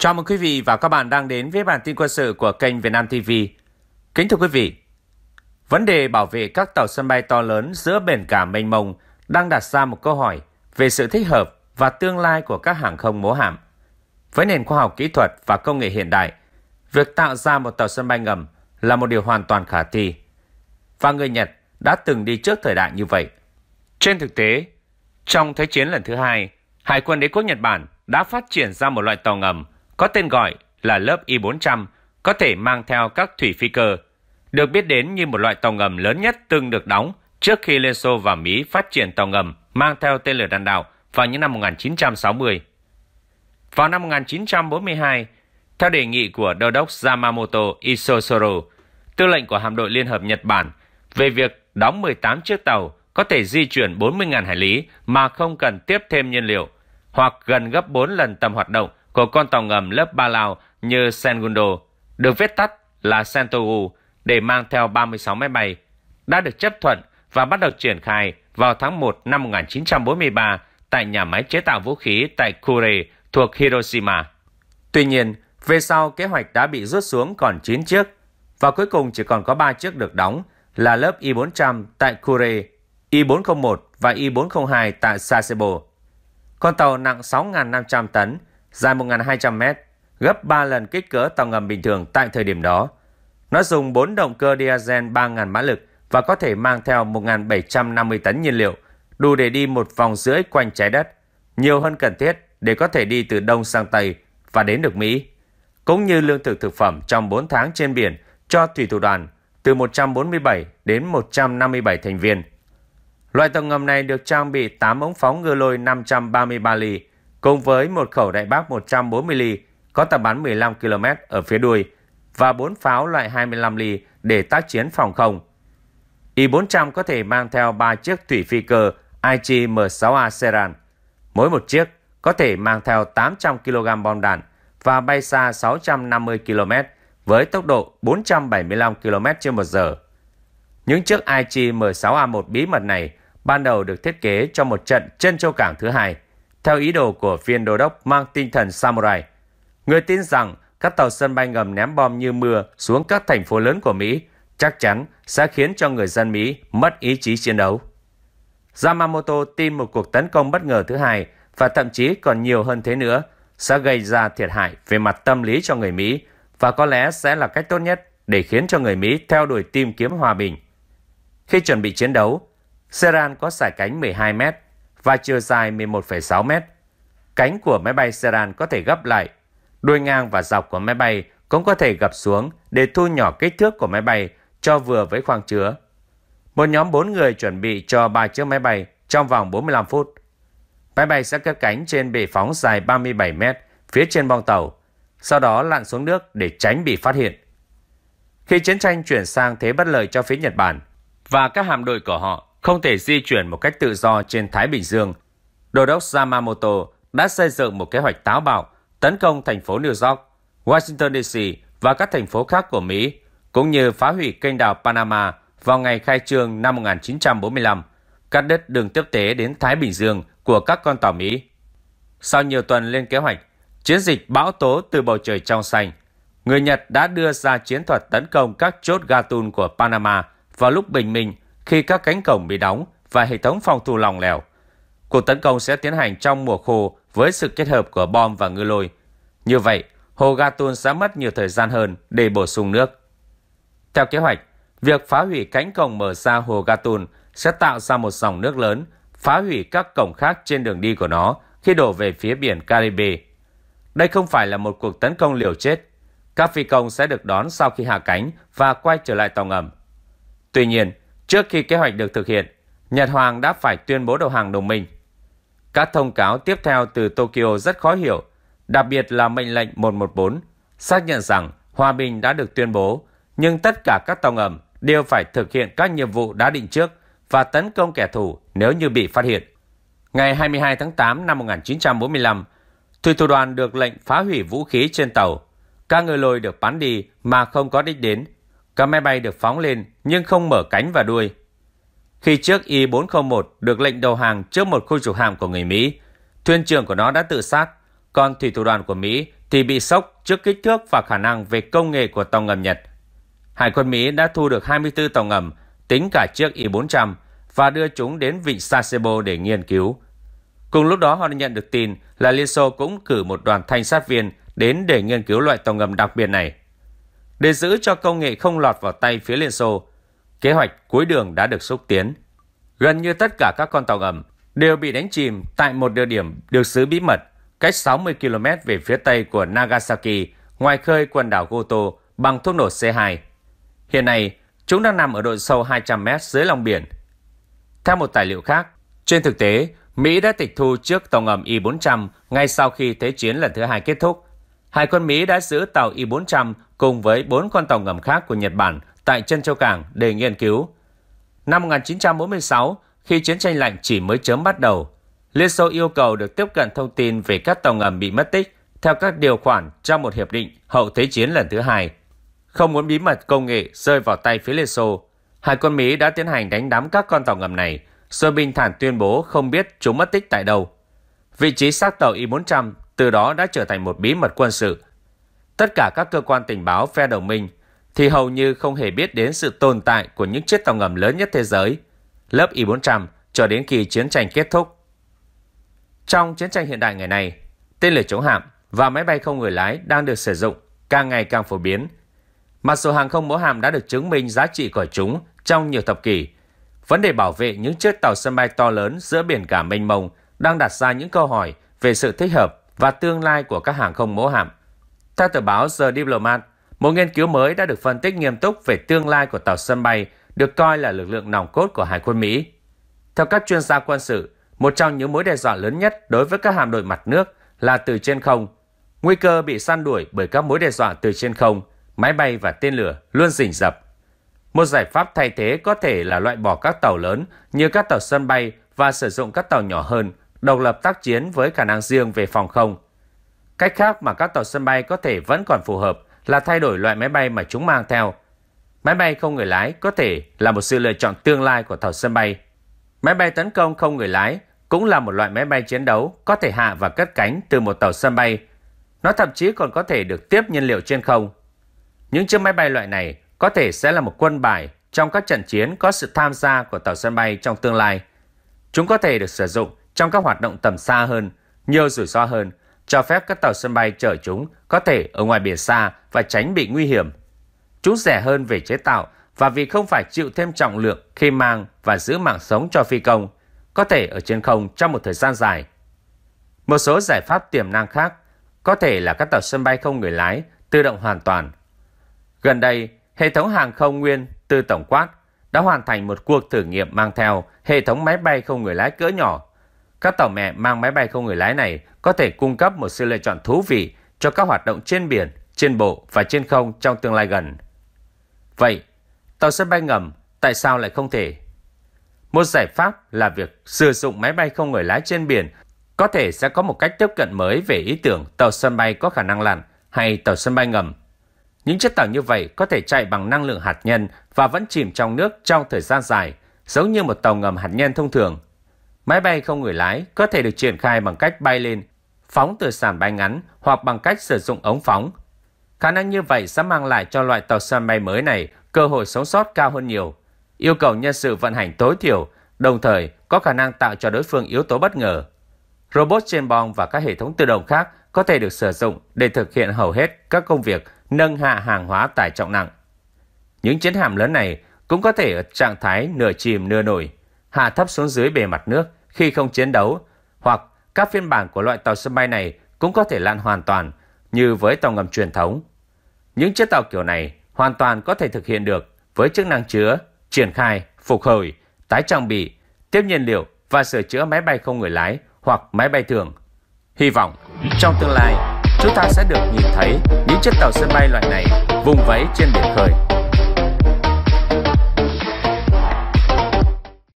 Chào mừng quý vị và các bạn đang đến với bản tin quân sự của kênh Việt Nam TV. Kính thưa quý vị, vấn đề bảo vệ các tàu sân bay to lớn giữa biển cả mênh mông đang đặt ra một câu hỏi về sự thích hợp và tương lai của các hàng không mẫu hạm. Với nền khoa học kỹ thuật và công nghệ hiện đại, việc tạo ra một tàu sân bay ngầm là một điều hoàn toàn khả thi. Và người Nhật đã từng đi trước thời đại như vậy. Trên thực tế, trong Thế chiến lần thứ hai, Hải quân đế quốc Nhật Bản đã phát triển ra một loại tàu ngầm – có tên gọi là lớp Y-400, có thể mang theo các thủy phi cơ, được biết đến như một loại tàu ngầm lớn nhất từng được đóng trước khi Liên Xô và Mỹ phát triển tàu ngầm mang theo tên lửa đạn đạo vào những năm 1960. Vào năm 1942, theo đề nghị của đô đốc Yamamoto Isosoro, tư lệnh của hạm đội Liên hợp Nhật Bản về việc đóng 18 chiếc tàu có thể di chuyển 40.000 hải lý mà không cần tiếp thêm nhiên liệu, hoặc gần gấp 4 lần tầm hoạt động của con tàu ngầm lớp Ba Lào như Sengundo, được viết tắt là Santogu, để mang theo 36 máy bay, đã được chấp thuận và bắt đầu triển khai vào tháng 1 năm 1943 tại nhà máy chế tạo vũ khí tại Kure thuộc Hiroshima. Tuy nhiên, về sau kế hoạch đã bị rút xuống còn 9 chiếc và cuối cùng chỉ còn có 3 chiếc được đóng là lớp I-400 tại Kure, I-401 và I-402 tại Sasebo. Con tàu nặng 6.500 tấn dài 1 200 mét, gấp 3 lần kích cỡ tàu ngầm bình thường tại thời điểm đó. Nó dùng 4 động cơ diesel 3.000 mã lực và có thể mang theo 1.750 tấn nhiên liệu, đủ để đi một vòng rưỡi quanh trái đất, nhiều hơn cần thiết để có thể đi từ Đông sang Tây và đến được Mỹ, cũng như lương thực thực phẩm trong 4 tháng trên biển cho thủy thủ đoàn từ 147 đến 157 thành viên. Loại tàu ngầm này được trang bị 8 ống phóng ngư lôi 533 ly cùng với một khẩu đại bác 140 mm có tầm bắn 15 km ở phía đuôi và 4 pháo loại 25 mm để tác chiến phòng không. Y-400 có thể mang theo 3 chiếc thủy phi cơ IG-M6A Seran. Mỗi một chiếc có thể mang theo 800 kg bom đạn và bay xa 650 km với tốc độ 475 km h Những chiếc IG-M6A1 bí mật này ban đầu được thiết kế cho một trận trên châu cảng thứ hai – theo ý đồ của viên đô đốc mang tinh thần samurai. Người tin rằng các tàu sân bay ngầm ném bom như mưa xuống các thành phố lớn của Mỹ chắc chắn sẽ khiến cho người dân Mỹ mất ý chí chiến đấu. Yamamoto tin một cuộc tấn công bất ngờ thứ hai và thậm chí còn nhiều hơn thế nữa sẽ gây ra thiệt hại về mặt tâm lý cho người Mỹ và có lẽ sẽ là cách tốt nhất để khiến cho người Mỹ theo đuổi tìm kiếm hòa bình. Khi chuẩn bị chiến đấu, Seran có sải cánh 12 mét và chiều dài 11,6 mét. Cánh của máy bay Seran có thể gấp lại, đuôi ngang và dọc của máy bay cũng có thể gập xuống để thu nhỏ kích thước của máy bay cho vừa với khoang chứa. Một nhóm 4 người chuẩn bị cho ba chiếc máy bay trong vòng 45 phút. Máy bay sẽ cất cánh trên bệ phóng dài 37 mét phía trên bong tàu, sau đó lặn xuống nước để tránh bị phát hiện. Khi chiến tranh chuyển sang thế bất lợi cho phía Nhật Bản và các hạm đội của họ, không thể di chuyển một cách tự do trên Thái Bình Dương, Đô đốc Yamamoto đã xây dựng một kế hoạch táo bạo tấn công thành phố New York, Washington DC và các thành phố khác của Mỹ, cũng như phá hủy kênh đào Panama vào ngày khai trương năm 1945, cắt đứt đường tiếp tế đến Thái Bình Dương của các con tàu Mỹ. Sau nhiều tuần lên kế hoạch, chiến dịch bão tố từ bầu trời trong xanh, người Nhật đã đưa ra chiến thuật tấn công các chốt Gatun của Panama vào lúc bình minh khi các cánh cổng bị đóng và hệ thống phòng thủ lòng lẻo. Cuộc tấn công sẽ tiến hành trong mùa khô với sự kết hợp của bom và ngư lôi. Như vậy, Hồ Gatun sẽ mất nhiều thời gian hơn để bổ sung nước. Theo kế hoạch, việc phá hủy cánh cổng mở ra Hồ Gatun sẽ tạo ra một dòng nước lớn, phá hủy các cổng khác trên đường đi của nó khi đổ về phía biển Caribe. Đây không phải là một cuộc tấn công liều chết. Các phi công sẽ được đón sau khi hạ cánh và quay trở lại tàu ngầm. Tuy nhiên, Trước khi kế hoạch được thực hiện, Nhật Hoàng đã phải tuyên bố đầu hàng đồng minh. Các thông cáo tiếp theo từ Tokyo rất khó hiểu, đặc biệt là mệnh lệnh 114 xác nhận rằng hòa bình đã được tuyên bố, nhưng tất cả các tàu ngầm đều phải thực hiện các nhiệm vụ đã định trước và tấn công kẻ thù nếu như bị phát hiện. Ngày 22 tháng 8 năm 1945, thủy thủ đoàn được lệnh phá hủy vũ khí trên tàu. Các người lôi được bắn đi mà không có đích đến các máy bay được phóng lên nhưng không mở cánh và đuôi. Khi chiếc Y-401 được lệnh đầu hàng trước một khu trục hạm của người Mỹ, thuyền trưởng của nó đã tự sát, còn thủy thủ đoàn của Mỹ thì bị sốc trước kích thước và khả năng về công nghệ của tàu ngầm Nhật. Hải quân Mỹ đã thu được 24 tàu ngầm, tính cả chiếc Y-400, và đưa chúng đến vịnh Sasebo để nghiên cứu. Cùng lúc đó họ đã nhận được tin là Liên Xô cũng cử một đoàn thanh sát viên đến để nghiên cứu loại tàu ngầm đặc biệt này để giữ cho công nghệ không lọt vào tay phía Liên Xô. Kế hoạch cuối đường đã được xúc tiến. Gần như tất cả các con tàu ngầm đều bị đánh chìm tại một địa điểm được giữ bí mật cách 60 km về phía tây của Nagasaki, ngoài khơi quần đảo Goto bằng thuốc nổ C2. Hiện nay, chúng đang nằm ở độ sâu 200 m dưới lòng biển. Theo một tài liệu khác, trên thực tế, Mỹ đã tịch thu trước tàu ngầm I-400 ngay sau khi Thế chiến lần thứ hai kết thúc. Hải quân Mỹ đã giữ tàu I-400 cùng với 4 con tàu ngầm khác của Nhật Bản tại chân châu cảng để nghiên cứu. Năm 1946, khi chiến tranh lạnh chỉ mới chớm bắt đầu, Liên Xô yêu cầu được tiếp cận thông tin về các tàu ngầm bị mất tích theo các điều khoản trong một hiệp định hậu Thế chiến lần thứ hai. Không muốn bí mật công nghệ rơi vào tay phía Liên Xô, hải quân Mỹ đã tiến hành đánh đắm các con tàu ngầm này, rồi bình thản tuyên bố không biết chúng mất tích tại đâu. Vị trí xác tàu Y-400 từ đó đã trở thành một bí mật quân sự Tất cả các cơ quan tình báo phe đồng minh thì hầu như không hề biết đến sự tồn tại của những chiếc tàu ngầm lớn nhất thế giới, lớp I-400 cho đến khi chiến tranh kết thúc. Trong chiến tranh hiện đại ngày nay, tên lửa chống hạm và máy bay không người lái đang được sử dụng càng ngày càng phổ biến. Mặc dù hàng không mẫu hạm đã được chứng minh giá trị của chúng trong nhiều thập kỷ, vấn đề bảo vệ những chiếc tàu sân bay to lớn giữa biển cả mênh mông đang đặt ra những câu hỏi về sự thích hợp và tương lai của các hàng không mẫu hạm. Theo tờ báo The Diplomat, một nghiên cứu mới đã được phân tích nghiêm túc về tương lai của tàu sân bay được coi là lực lượng nòng cốt của Hải quân Mỹ. Theo các chuyên gia quân sự, một trong những mối đe dọa lớn nhất đối với các hạm đội mặt nước là từ trên không. Nguy cơ bị săn đuổi bởi các mối đe dọa từ trên không, máy bay và tên lửa luôn rình rập. Một giải pháp thay thế có thể là loại bỏ các tàu lớn như các tàu sân bay và sử dụng các tàu nhỏ hơn, độc lập tác chiến với khả năng riêng về phòng không – Cách khác mà các tàu sân bay có thể vẫn còn phù hợp là thay đổi loại máy bay mà chúng mang theo. Máy bay không người lái có thể là một sự lựa chọn tương lai của tàu sân bay. Máy bay tấn công không người lái cũng là một loại máy bay chiến đấu có thể hạ và cất cánh từ một tàu sân bay. Nó thậm chí còn có thể được tiếp nhiên liệu trên không. Những chiếc máy bay loại này có thể sẽ là một quân bài trong các trận chiến có sự tham gia của tàu sân bay trong tương lai. Chúng có thể được sử dụng trong các hoạt động tầm xa hơn, nhiều rủi ro hơn cho phép các tàu sân bay chở chúng có thể ở ngoài biển xa và tránh bị nguy hiểm. Chúng rẻ hơn về chế tạo và vì không phải chịu thêm trọng lượng khi mang và giữ mạng sống cho phi công, có thể ở trên không trong một thời gian dài. Một số giải pháp tiềm năng khác có thể là các tàu sân bay không người lái tự động hoàn toàn. Gần đây, hệ thống hàng không nguyên từ tổng quát đã hoàn thành một cuộc thử nghiệm mang theo hệ thống máy bay không người lái cỡ nhỏ các tàu mẹ mang máy bay không người lái này có thể cung cấp một sự lựa chọn thú vị cho các hoạt động trên biển, trên bộ và trên không trong tương lai gần. Vậy, tàu sân bay ngầm tại sao lại không thể? Một giải pháp là việc sử dụng máy bay không người lái trên biển có thể sẽ có một cách tiếp cận mới về ý tưởng tàu sân bay có khả năng lặn hay tàu sân bay ngầm. Những chiếc tàu như vậy có thể chạy bằng năng lượng hạt nhân và vẫn chìm trong nước trong thời gian dài, giống như một tàu ngầm hạt nhân thông thường. Máy bay không người lái có thể được triển khai bằng cách bay lên, phóng từ sàn bay ngắn hoặc bằng cách sử dụng ống phóng. Khả năng như vậy sẽ mang lại cho loại tàu sân bay mới này cơ hội sống sót cao hơn nhiều, yêu cầu nhân sự vận hành tối thiểu, đồng thời có khả năng tạo cho đối phương yếu tố bất ngờ. Robot trên bong và các hệ thống tự động khác có thể được sử dụng để thực hiện hầu hết các công việc nâng hạ hàng hóa tải trọng nặng. Những chiến hạm lớn này cũng có thể ở trạng thái nửa chìm nửa nổi, hạ thấp xuống dưới bề mặt nước khi không chiến đấu, hoặc các phiên bản của loại tàu sân bay này cũng có thể lặn hoàn toàn như với tàu ngầm truyền thống. Những chiếc tàu kiểu này hoàn toàn có thể thực hiện được với chức năng chứa, triển khai, phục hồi, tái trang bị, tiếp nhiên liệu và sửa chữa máy bay không người lái hoặc máy bay thường. Hy vọng trong tương lai, chúng ta sẽ được nhìn thấy những chiếc tàu sân bay loại này vùng vẫy trên biển khơi.